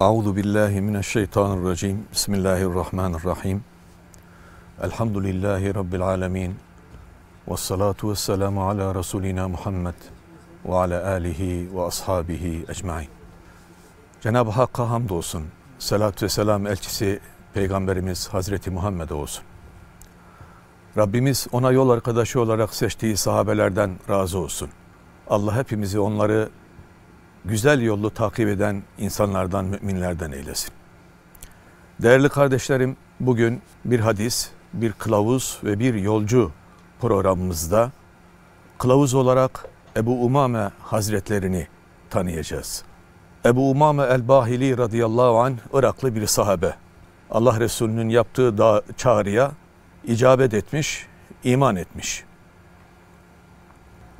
Euzu billahi mineşşeytanirracim. Bismillahirrahmanirrahim. Elhamdülillahi rabbil alamin. Ves salatu vesselamu ala rasulina Muhammed ve ala alihi ve ashabihi ecmaîn. Cenab-ı Hakk'a hamdolsun. Salat ve selam elçisi Peygamberimiz Hazreti Muhammed'e olsun. Rabbimiz ona yol arkadaşı olarak seçtiği sahabelerden razı olsun. Allah hepimizi onları güzel yolu takip eden insanlardan, müminlerden eylesin. Değerli kardeşlerim, bugün bir hadis, bir kılavuz ve bir yolcu programımızda kılavuz olarak Ebu Umame Hazretlerini tanıyacağız. Ebu Umame el-Bahili radıyallahu an Iraklı bir sahabe. Allah Resulü'nün yaptığı da çağrıya icabet etmiş, iman etmiş.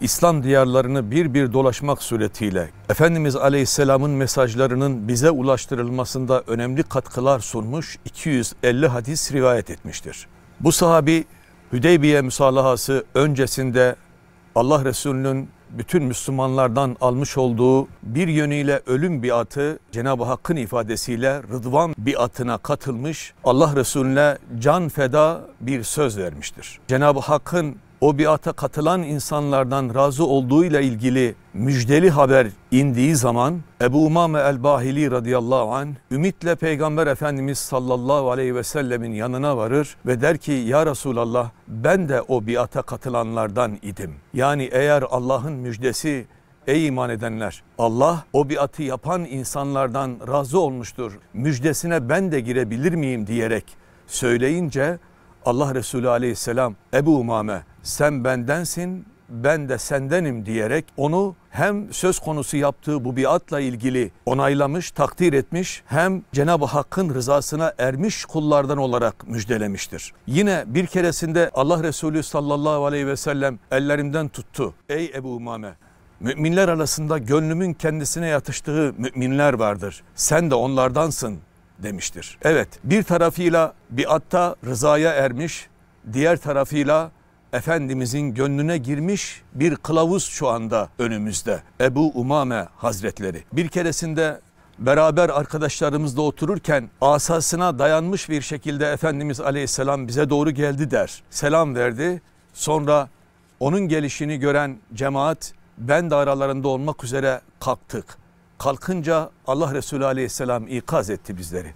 İslam diyarlarını bir bir dolaşmak suretiyle Efendimiz Aleyhisselam'ın mesajlarının bize ulaştırılmasında önemli katkılar sunmuş 250 hadis rivayet etmiştir. Bu sahabi Hüdeybiye müsalahası öncesinde Allah Resulü'nün bütün Müslümanlardan almış olduğu bir yönüyle ölüm biatı Cenab-ı Hakk'ın ifadesiyle rıdvan biatına katılmış Allah Resulüne can feda bir söz vermiştir. Cenab-ı Hakk'ın o biata katılan insanlardan razı olduğuyla ilgili müjdeli haber indiği zaman Ebu Umame el-Bahili radıyallahu an ümitle Peygamber Efendimiz sallallahu aleyhi ve sellemin yanına varır ve der ki ya Resulallah ben de o biata katılanlardan idim. Yani eğer Allah'ın müjdesi Ey iman edenler Allah o biatı yapan insanlardan razı olmuştur. Müjdesine ben de girebilir miyim diyerek söyleyince Allah Resulü aleyhisselam Ebu Umame sen bendensin ben de sendenim diyerek onu hem söz konusu yaptığı bu biatla ilgili onaylamış, takdir etmiş hem Cenab-ı Hakk'ın rızasına ermiş kullardan olarak müjdelemiştir. Yine bir keresinde Allah Resulü sallallahu aleyhi ve sellem ellerimden tuttu. Ey Ebu Umame müminler arasında gönlümün kendisine yatıştığı müminler vardır. Sen de onlardansın demiştir. Evet bir tarafıyla biatta rızaya ermiş, diğer tarafıyla Efendimizin gönlüne girmiş bir kılavuz şu anda önümüzde. Ebu Umame Hazretleri. Bir keresinde beraber arkadaşlarımızla otururken asasına dayanmış bir şekilde Efendimiz Aleyhisselam bize doğru geldi der. Selam verdi. Sonra onun gelişini gören cemaat ben de aralarında olmak üzere kalktık. Kalkınca Allah Resulü Aleyhisselam ikaz etti bizleri.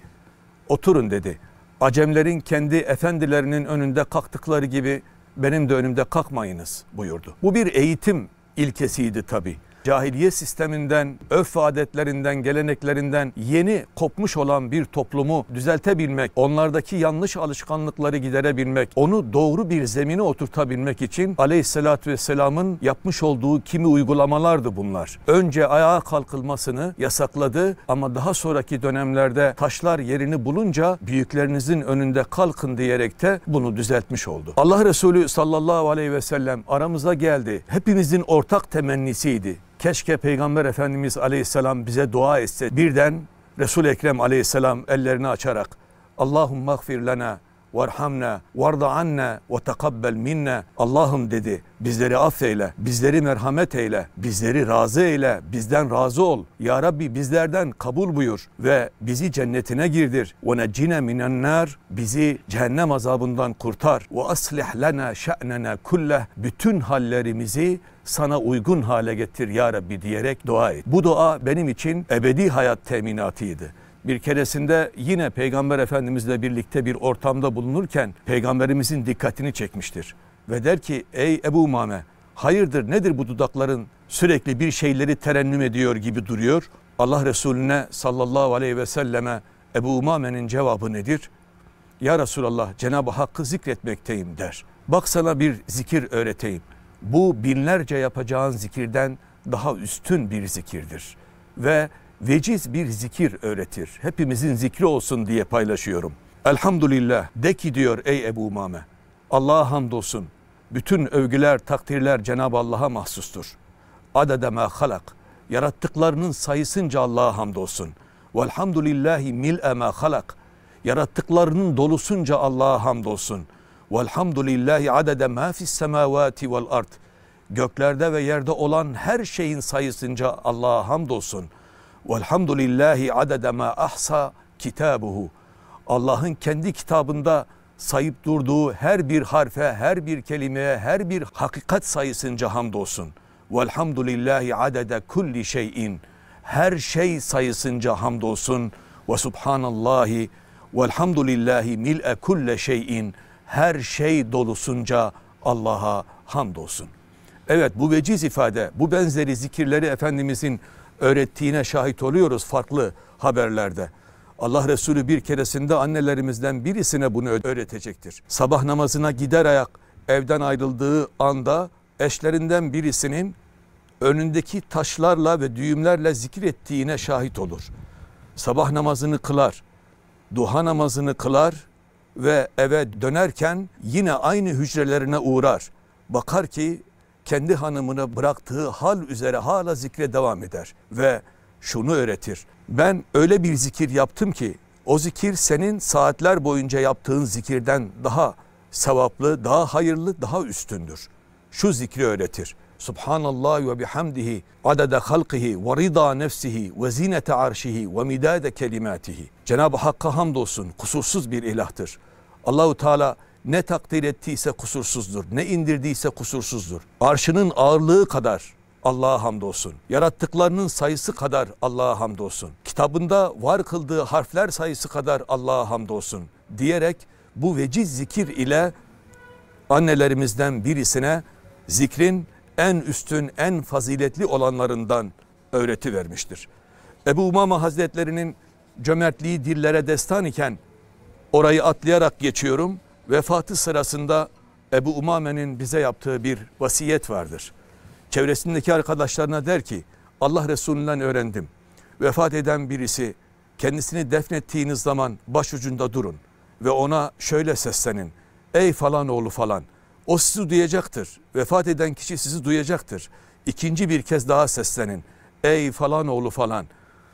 Oturun dedi. Acemlerin kendi efendilerinin önünde kalktıkları gibi benim de önümde kalkmayınız buyurdu. Bu bir eğitim ilkesiydi tabii cahiliye sisteminden, öf adetlerinden, geleneklerinden yeni kopmuş olan bir toplumu düzeltebilmek, onlardaki yanlış alışkanlıkları giderebilmek, onu doğru bir zemine oturtabilmek için aleyhissalatü vesselamın yapmış olduğu kimi uygulamalardı bunlar. Önce ayağa kalkılmasını yasakladı ama daha sonraki dönemlerde taşlar yerini bulunca büyüklerinizin önünde kalkın diyerek de bunu düzeltmiş oldu. Allah Resulü sallallahu aleyhi ve sellem aramıza geldi. Hepimizin ortak temennisiydi. Keşke Peygamber Efendimiz aleyhisselam bize dua etse. Birden Resul-i Ekrem aleyhisselam ellerini açarak Allahum mağfir lana varhamna varda anna ve takabbel minna Allah'ım dedi bizleri affeyle bizleri merhamet eyle bizleri razı eyle bizden razı ol ya Rabbi bizlerden kabul buyur ve bizi cennetine girdir ve necine minennar bizi cehennem azabından kurtar ve aslih lana şe'nena kulleh bütün hallerimizi sana uygun hale getir ya Rabbi diyerek dua et. Bu dua benim için ebedi hayat teminatıydı. Bir keresinde yine Peygamber Efendimizle birlikte bir ortamda bulunurken Peygamberimizin dikkatini çekmiştir. Ve der ki ey Ebu Umame hayırdır nedir bu dudakların sürekli bir şeyleri terennüm ediyor gibi duruyor. Allah Resulüne sallallahu aleyhi ve selleme Ebu Umame'nin cevabı nedir? Ya Resulallah Cenab-ı Hakk'ı zikretmekteyim der. Bak sana bir zikir öğreteyim bu binlerce yapacağın zikirden daha üstün bir zikirdir. Ve veciz bir zikir öğretir. Hepimizin zikri olsun diye paylaşıyorum. Elhamdülillah de ki diyor ey Ebu Umame. Allah'a hamdolsun. Bütün övgüler, takdirler Cenab-ı Allah'a mahsustur. Adede ma halak. Yarattıklarının sayısınca Allah'a hamdolsun. Velhamdülillahi mil'e ma halak. Yarattıklarının dolusunca Allah'a hamdolsun.'' Velhamdülillahi adede ma fis semavati vel ard. Göklerde ve yerde olan her şeyin sayısınca Allah'a hamdolsun. Velhamdülillahi adede ma ahsa kitabuhu. Allah'ın kendi kitabında sayıp durduğu her bir harfe, her bir kelimeye, her bir hakikat sayısınca hamdolsun. Velhamdülillahi adede kulli şeyin. Her şey sayısınca hamdolsun. Ve subhanallahi velhamdülillahi mil'e kulle şeyin her şey dolusunca Allah'a hamdolsun. Evet bu veciz ifade, bu benzeri zikirleri Efendimizin öğrettiğine şahit oluyoruz farklı haberlerde. Allah Resulü bir keresinde annelerimizden birisine bunu öğretecektir. Sabah namazına gider ayak evden ayrıldığı anda eşlerinden birisinin önündeki taşlarla ve düğümlerle zikir ettiğine şahit olur. Sabah namazını kılar, duha namazını kılar ve eve dönerken yine aynı hücrelerine uğrar. Bakar ki kendi hanımını bıraktığı hal üzere hala zikre devam eder ve şunu öğretir. Ben öyle bir zikir yaptım ki o zikir senin saatler boyunca yaptığın zikirden daha sevaplı, daha hayırlı, daha üstündür. Şu zikri öğretir. Subhanallah ve bihamdihi adede halkihi ve rida nefsihi ve zinete arşihi ve midade kelimatihi. Cenab-ı Hakk'a hamdolsun kusursuz bir ilahtır. Allahu Teala ne takdir ettiyse kusursuzdur. Ne indirdiyse kusursuzdur. Arşının ağırlığı kadar Allah'a hamdolsun. Yarattıklarının sayısı kadar Allah'a hamdolsun. Kitabında var kıldığı harfler sayısı kadar Allah'a hamdolsun diyerek bu veciz zikir ile annelerimizden birisine zikrin en üstün, en faziletli olanlarından öğreti vermiştir. Ebu Umama Hazretlerinin cömertliği dillere destan iken orayı atlayarak geçiyorum. Vefatı sırasında Ebu Umame'nin bize yaptığı bir vasiyet vardır. Çevresindeki arkadaşlarına der ki Allah Resulü'nden öğrendim. Vefat eden birisi kendisini defnettiğiniz zaman başucunda durun ve ona şöyle seslenin. Ey falan oğlu falan o sizi duyacaktır. Vefat eden kişi sizi duyacaktır. İkinci bir kez daha seslenin. Ey falan oğlu falan.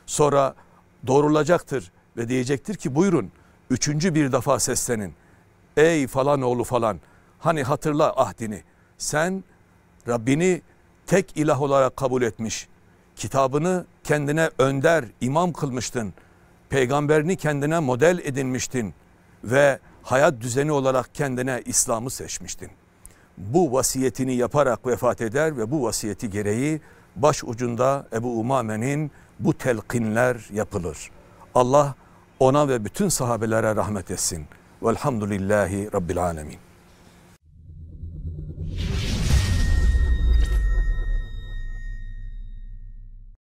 Sonra doğrulacaktır ve diyecektir ki buyurun. Üçüncü bir defa seslenin. Ey falan oğlu falan. Hani hatırla ahdini. Sen Rabbini tek ilah olarak kabul etmiş. Kitabını kendine önder, imam kılmıştın. Peygamberini kendine model edinmiştin ve hayat düzeni olarak kendine İslam'ı seçmiştin bu vasiyetini yaparak vefat eder ve bu vasiyeti gereği baş ucunda Ebu Umame'nin bu telkinler yapılır. Allah ona ve bütün sahabelere rahmet etsin. Velhamdülillahi Rabbil Alemin.